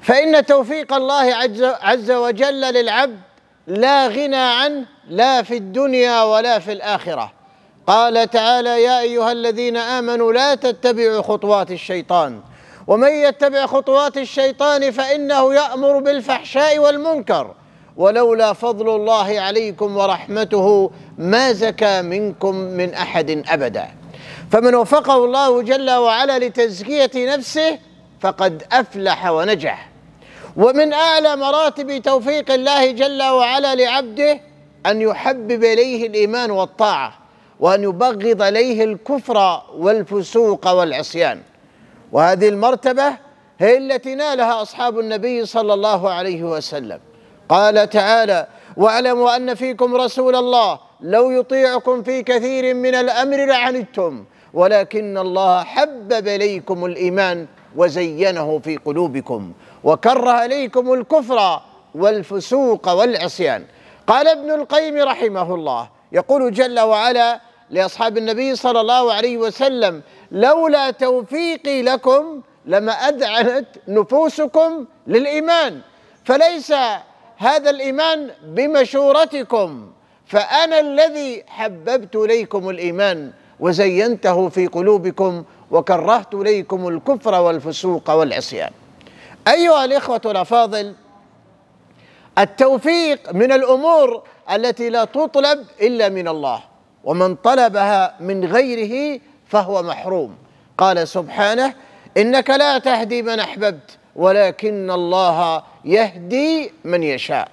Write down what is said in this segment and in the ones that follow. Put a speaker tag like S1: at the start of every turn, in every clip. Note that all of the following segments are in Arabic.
S1: فإن توفيق الله عز, عز وجل للعبد لا غنى عنه لا في الدنيا ولا في الآخرة قال تعالى يا أيها الذين آمنوا لا تتبعوا خطوات الشيطان ومن يتبع خطوات الشيطان فإنه يأمر بالفحشاء والمنكر ولولا فضل الله عليكم ورحمته ما زكى منكم من أحد أبدا فمن وفقه الله جل وعلا لتزكية نفسه فقد أفلح ونجح ومن اعلى مراتب توفيق الله جل وعلا لعبده ان يحبب اليه الايمان والطاعه وان يبغض اليه الكفر والفسوق والعصيان وهذه المرتبه هي التي نالها اصحاب النبي صلى الله عليه وسلم قال تعالى واعلموا ان فيكم رسول الله لو يطيعكم في كثير من الامر لعنتم ولكن الله حبب اليكم الايمان وزينه في قلوبكم وكره إليكم الكفر والفسوق والعصيان قال ابن القيم رحمه الله يقول جل وعلا لأصحاب النبي صلى الله عليه وسلم لولا توفيقي لكم لما أدعنت نفوسكم للإيمان فليس هذا الإيمان بمشورتكم فأنا الذي حببت إليكم الإيمان وزينته في قلوبكم وكرهت إليكم الكفر والفسوق والعصيان أيها الإخوة الأفاضل التوفيق من الأمور التي لا تطلب إلا من الله ومن طلبها من غيره فهو محروم قال سبحانه إنك لا تهدي من أحببت ولكن الله يهدي من يشاء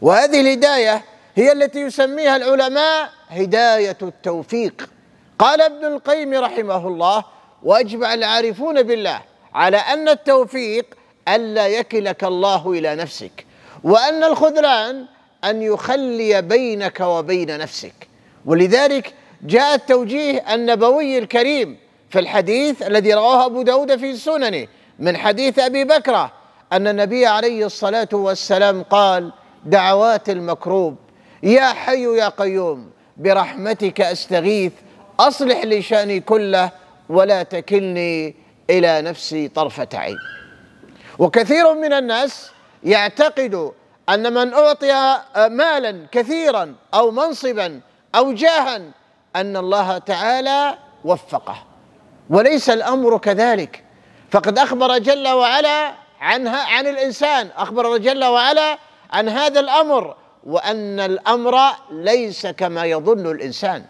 S1: وهذه الهداية هي التي يسميها العلماء هداية التوفيق قال ابن القيم رحمه الله وأجمع العارفون بالله على أن التوفيق ألا يكلك الله إلى نفسك وأن الخذلان أن يخلي بينك وبين نفسك ولذلك جاء التوجيه النبوي الكريم في الحديث الذي رواه أبو داود في سننه من حديث أبي بكرة أن النبي عليه الصلاة والسلام قال دعوات المكروب يا حي يا قيوم برحمتك أستغيث أصلح لي شأني كله ولا تكلني إلى نفسي طرفة عين وكثير من الناس يعتقد أن من أعطي آه، مالا كثيرا أو منصبا أو جاها أن الله تعالى وفقه وليس الأمر كذلك فقد أخبر جل وعلا عنها عن الإنسان أخبر جل وعلا عن هذا الأمر وأن الأمر ليس كما يظن الإنسان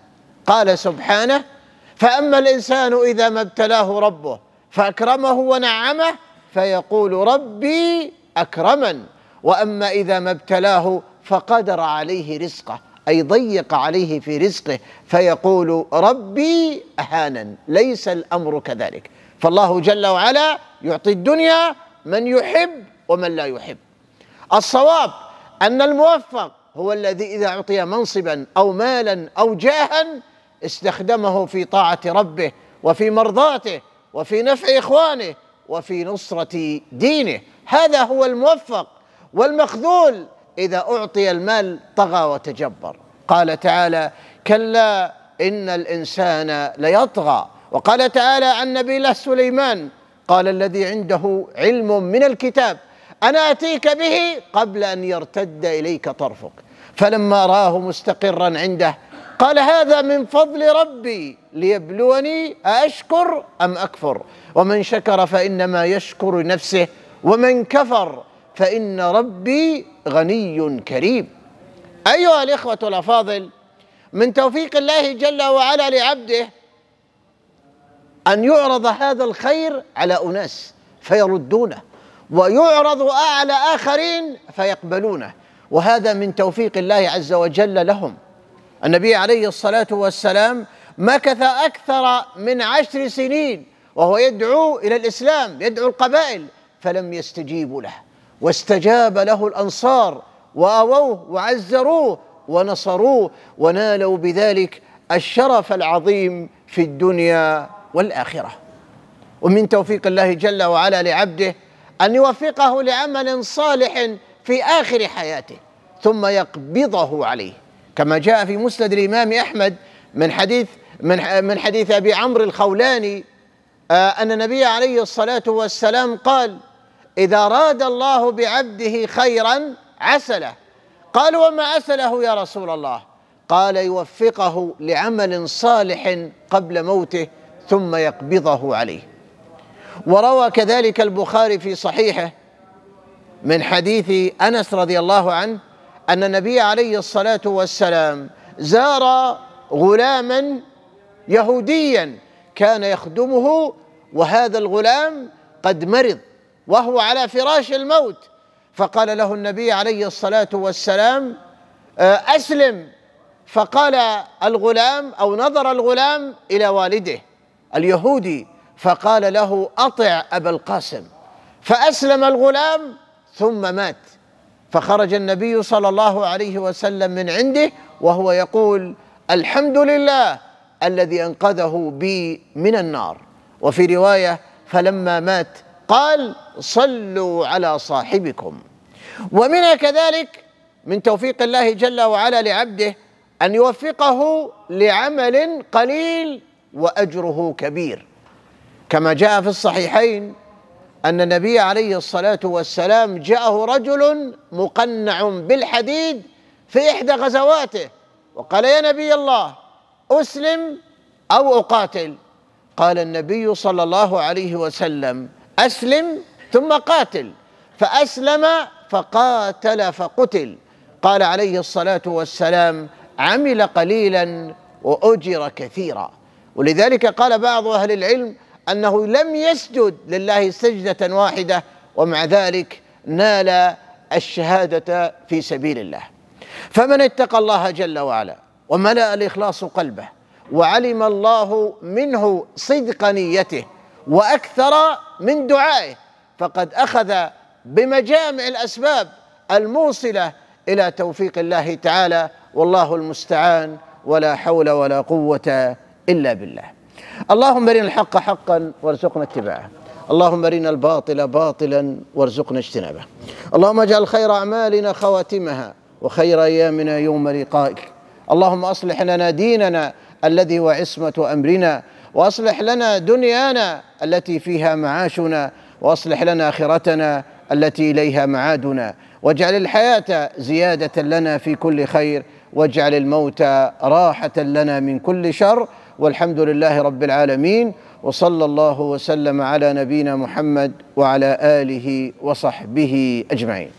S1: قال سبحانه فأما الإنسان إذا ما ابتلاه ربه فأكرمه ونعمه فيقول ربي اكرمن واما اذا ما ابتلاه فقدر عليه رزقه اي ضيق عليه في رزقه فيقول ربي أهانا ليس الامر كذلك فالله جل وعلا يعطي الدنيا من يحب ومن لا يحب الصواب ان الموفق هو الذي اذا اعطي منصبا او مالا او جاها استخدمه في طاعه ربه وفي مرضاته وفي نفع اخوانه وفي نصرة دينه هذا هو الموفق والمخذول إذا أعطي المال طغى وتجبر قال تعالى كلا إن الإنسان ليطغى وقال تعالى عن نبي الله سليمان قال الذي عنده علم من الكتاب أنا أتيك به قبل أن يرتد إليك طرفك فلما راه مستقرا عنده قال هذا من فضل ربي ليبلوني أأشكر أم أكفر ومن شكر فإنما يشكر نفسه ومن كفر فإن ربي غني كريم أيها الإخوة الأفاضل من توفيق الله جل وعلا لعبده أن يعرض هذا الخير على أناس فيردونه ويعرض على آخرين فيقبلونه وهذا من توفيق الله عز وجل لهم النبي عليه الصلاة والسلام مكث أكثر من عشر سنين وهو يدعو إلى الإسلام يدعو القبائل فلم يستجيبوا له واستجاب له الأنصار وأووه وعزروه ونصروه ونالوا بذلك الشرف العظيم في الدنيا والآخرة ومن توفيق الله جل وعلا لعبده أن يوفقه لعمل صالح في آخر حياته ثم يقبضه عليه كما جاء في مسند الإمام أحمد من حديث من من حديث أبي عمرو الخولاني آه، أن النبي عليه الصلاة والسلام قال إذا أراد الله بعبده خيرا عسله قال وما عسله يا رسول الله قال يوفقه لعمل صالح قبل موته ثم يقبضه عليه وروى كذلك البخاري في صحيحه من حديث انس رضي الله عنه أن النبي عليه الصلاة والسلام زار غلاما يهوديا كان يخدمه وهذا الغلام قد مرض وهو على فراش الموت فقال له النبي عليه الصلاة والسلام آه، أسلم فقال الغلام أو نظر الغلام إلى والده اليهودي فقال له أطع أبا القاسم فأسلم الغلام ثم مات فخرج النبي صلى الله عليه وسلم من عنده وهو يقول الحمد لله الذي انقذه بي من النار وفي روايه فلما مات قال صلوا على صاحبكم ومنها كذلك من توفيق الله جل وعلا لعبده ان يوفقه لعمل قليل واجره كبير كما جاء في الصحيحين أن النبي عليه الصلاة والسلام جاءه رجل مقنع بالحديد في إحدى غزواته وقال يا نبي الله أسلم أو أقاتل قال النبي صلى الله عليه وسلم أسلم ثم قاتل فأسلم فقاتل فقتل قال عليه الصلاة والسلام عمل قليلا وأجر كثيرا ولذلك قال بعض أهل العلم أنه لم يسجد لله سجدة واحدة ومع ذلك نال الشهادة في سبيل الله فمن اتقى الله جل وعلا وملأ الإخلاص قلبه وعلم الله منه صدق نيته وأكثر من دعائه فقد أخذ بمجامع الأسباب الموصلة إلى توفيق الله تعالى والله المستعان ولا حول ولا قوة إلا بالله اللهم ارنا الحق حقا وارزقنا اتباعه اللهم ارنا الباطل باطلا وارزقنا اجتنابه اللهم اجعل خير اعمالنا خواتمها وخير ايامنا يوم لقائك اللهم اصلح لنا ديننا الذي هو عصمه امرنا واصلح لنا دنيانا التي فيها معاشنا واصلح لنا اخرتنا التي اليها معادنا واجعل الحياه زياده لنا في كل خير واجعل الموت راحه لنا من كل شر والحمد لله رب العالمين وصلى الله وسلم على نبينا محمد وعلى اله وصحبه اجمعين